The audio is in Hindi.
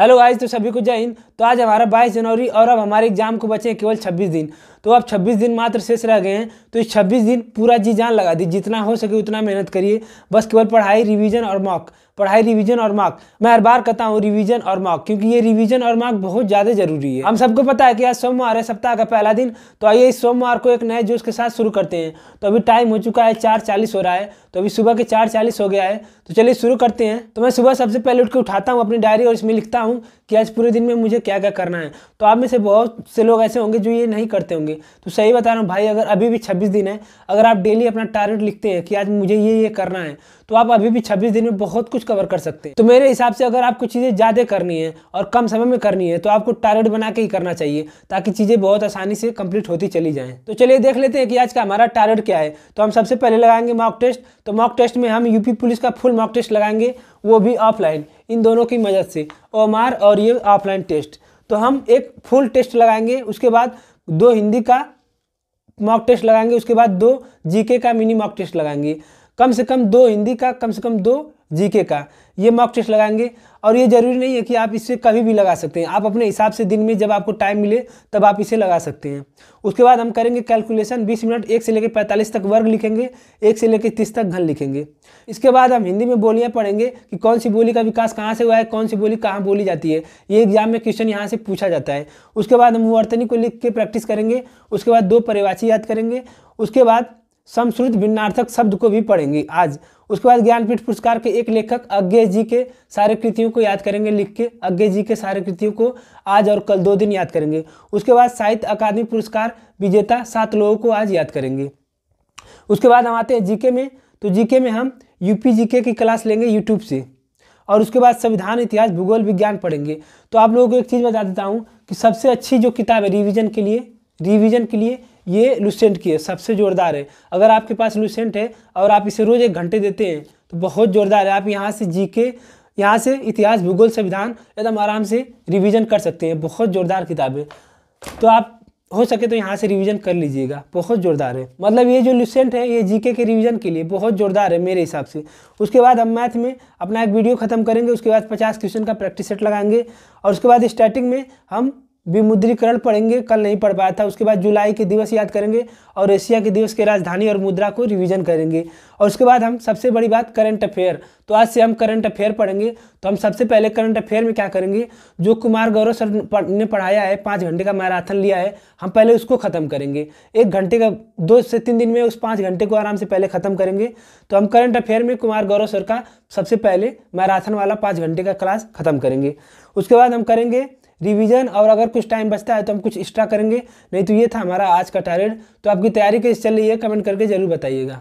हेलो गाइस तो सभी को जय हिंद तो आज हमारा 22 जनवरी और अब हमारे एग्जाम को बचे केवल 26 दिन तो आप 26 दिन मात्र शेष रह गए हैं तो इस छब्बीस दिन पूरा जी जान लगा दी जितना हो सके उतना मेहनत करिए बस केवल पढ़ाई रिविजन और मॉक पढ़ाई रिवीजन और मार्क मैं हर बार कहता हूँ रिवीजन और मार्क क्योंकि ये रिवीजन और मार्क बहुत ज़्यादा जरूरी है हम सबको पता है कि आज सोमवार है सप्ताह का पहला दिन तो आइए इस सोमवार को एक नए जोश के साथ शुरू करते हैं तो अभी टाइम हो चुका है चार चालीस हो रहा है तो अभी सुबह के चार चालीस हो गया है तो चलिए शुरू करते हैं तो मैं सुबह सबसे पहले उठ के उठाता हूँ अपनी डायरी और इसमें लिखता हूँ कि आज पूरे दिन में मुझे क्या क्या करना है तो आप में से बहुत से लोग ऐसे होंगे जो ये नहीं करते होंगे होंगे तो सही बता रहा हूँ भाई अगर अभी भी छब्बीस दिन है अगर आप डेली अपना टारगेट लिखते हैं कि आज मुझे ये ये करना है तो आप अभी भी छब्बीस दिन में बहुत कुछ कवर कर सकते हैं तो मेरे हिसाब से अगर आपको चीज़ें ज़्यादा करनी है और कम समय में करनी है तो आपको टारगेट बना के ही करना चाहिए ताकि चीज़ें बहुत आसानी से कंप्लीट होती चली जाएँ तो चलिए देख लेते हैं कि आज का हमारा टारगेट क्या है तो हम सबसे पहले लगाएंगे मॉक टेस्ट तो मॉक टेस्ट में हम यूपी पुलिस का फुल मॉक टेस्ट लगाएंगे वो भी ऑफलाइन इन दोनों की मदद से ओ और ये ऑफलाइन टेस्ट तो हम एक फुल टेस्ट लगाएंगे उसके बाद दो हिंदी का मॉक टेस्ट लगाएंगे उसके बाद दो जीके का मिनी मॉक टेस्ट लगाएंगे कम से कम दो हिंदी का कम से कम दो जीके का ये मॉक टेस्ट लगाएंगे और ये ज़रूरी नहीं है कि आप इसे कभी भी लगा सकते हैं आप अपने हिसाब से दिन में जब आपको टाइम मिले तब आप इसे लगा सकते हैं उसके बाद हम करेंगे कैलकुलेशन 20 मिनट एक से लेकर 45 तक वर्ग लिखेंगे एक से लेकर 30 तक घन लिखेंगे इसके बाद हम हिंदी में बोलियाँ पढ़ेंगे कि कौन सी बोली का विकास कहाँ से हुआ है कौन सी बोली कहाँ बोली जाती है ये एग्जाम में क्वेश्चन यहाँ से पूछा जाता है उसके बाद हम वर्तनी को लिख के प्रैक्टिस करेंगे उसके बाद दो परिवाची याद करेंगे उसके बाद समश्रुत भिन्नार्थक शब्द को भी पढ़ेंगे आज उसके बाद ज्ञानपीठ पुरस्कार के एक लेखक अज्ञे जी के सारे कृतियों को याद करेंगे लिख के अज्ञे जी के सारे कृतियों को आज और कल दो दिन याद करेंगे उसके बाद साहित्य अकादमी पुरस्कार विजेता सात लोगों को आज याद करेंगे उसके बाद हम आते हैं जीके में तो जीके में हम यूपी जीके की क्लास लेंगे यूट्यूब से और उसके बाद संविधान इतिहास भूगोल विज्ञान पढ़ेंगे तो आप लोगों को एक चीज़ बता देता हूँ कि सबसे अच्छी जो किताब है रिविज़न के लिए रिविज़न के लिए ये लुसेंट की है सबसे ज़ोरदार है अगर आपके पास लूसेंट है और आप इसे रोज़ एक घंटे देते हैं तो बहुत ज़ोरदार है आप यहाँ से जी के यहाँ से इतिहास भूगोल संविधान एकदम आराम से रिवीजन कर सकते हैं बहुत ज़ोरदार किताब है तो आप हो सके तो यहाँ से रिवीजन कर लीजिएगा बहुत ज़ोरदार है मतलब ये जो लूसेंट है ये जीके के रिवीजन के लिए बहुत ज़ोरदार है मेरे हिसाब से उसके बाद हम मैथ में अपना एक वीडियो ख़त्म करेंगे उसके बाद पचास क्वेश्चन का प्रैक्टिस सेट लगाएंगे और उसके बाद स्टार्टिंग में हम विमुद्रीकरण पढ़ेंगे कल नहीं पढ़ पाया था उसके बाद जुलाई के दिवस याद करेंगे और एशिया के दिवस के राजधानी और मुद्रा को रिवीजन करेंगे और उसके बाद हम सबसे बड़ी बात करंट अफेयर तो आज से हम करंट अफेयर पढ़ेंगे तो हम सबसे पहले करंट अफेयर में क्या करेंगे जो कुमार गौरव सर ने पढ़ाया है पाँच घंटे का मैराथन लिया है हम पहले उसको ख़त्म करेंगे एक घंटे का दो से तीन दिन में उस पाँच घंटे को आराम से पहले ख़त्म करेंगे तो हम करंट अफेयर में कुमार गौरव सर का सबसे पहले मैराथन वाला पाँच घंटे का क्लास ख़त्म करेंगे उसके बाद हम करेंगे रिवीजन और अगर कुछ टाइम बचता है तो हम कुछ एक्स्ट्रा करेंगे नहीं तो ये था हमारा आज का टारगेट तो आपकी तैयारी कैसे चल रही है कमेंट करके ज़रूर बताइएगा